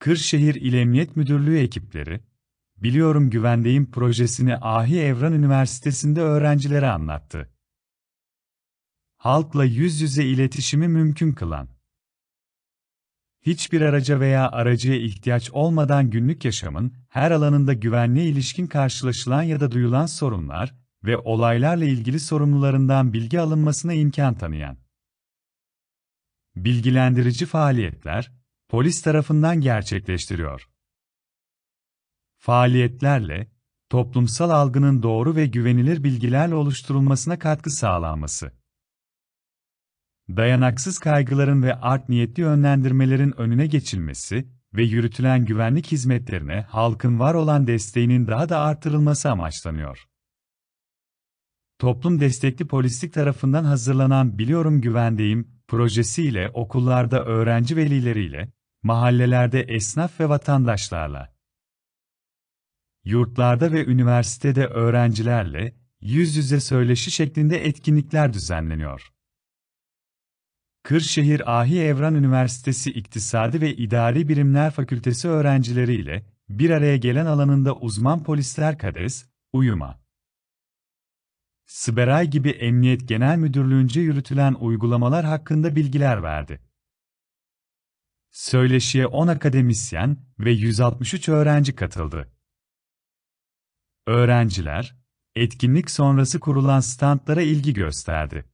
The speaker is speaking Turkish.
Kırşehir İl Emniyet Müdürlüğü ekipleri, Biliyorum Güvendeyim projesini Ahi Evran Üniversitesi'nde öğrencilere anlattı. Halkla yüz yüze iletişimi mümkün kılan, hiçbir araca veya aracıya ihtiyaç olmadan günlük yaşamın her alanında güvenliğe ilişkin karşılaşılan ya da duyulan sorunlar ve olaylarla ilgili sorumlularından bilgi alınmasına imkan tanıyan bilgilendirici faaliyetler, polis tarafından gerçekleştiriyor. Faaliyetlerle, toplumsal algının doğru ve güvenilir bilgilerle oluşturulmasına katkı sağlanması. Dayanaksız kaygıların ve art niyetli önlendirmelerin önüne geçilmesi ve yürütülen güvenlik hizmetlerine halkın var olan desteğinin daha da artırılması amaçlanıyor. Toplum destekli polislik tarafından hazırlanan Biliyorum Güvendeyim projesiyle okullarda öğrenci velileriyle, mahallelerde esnaf ve vatandaşlarla, yurtlarda ve üniversitede öğrencilerle yüz yüze söyleşi şeklinde etkinlikler düzenleniyor. Kırşehir Ahi Evran Üniversitesi İktisadi ve İdari Birimler Fakültesi öğrencileriyle bir araya gelen alanında uzman polisler kades, uyuma. Siberay gibi Emniyet Genel Müdürlüğü'nce yürütülen uygulamalar hakkında bilgiler verdi. Söyleşiye 10 akademisyen ve 163 öğrenci katıldı. Öğrenciler, etkinlik sonrası kurulan standlara ilgi gösterdi.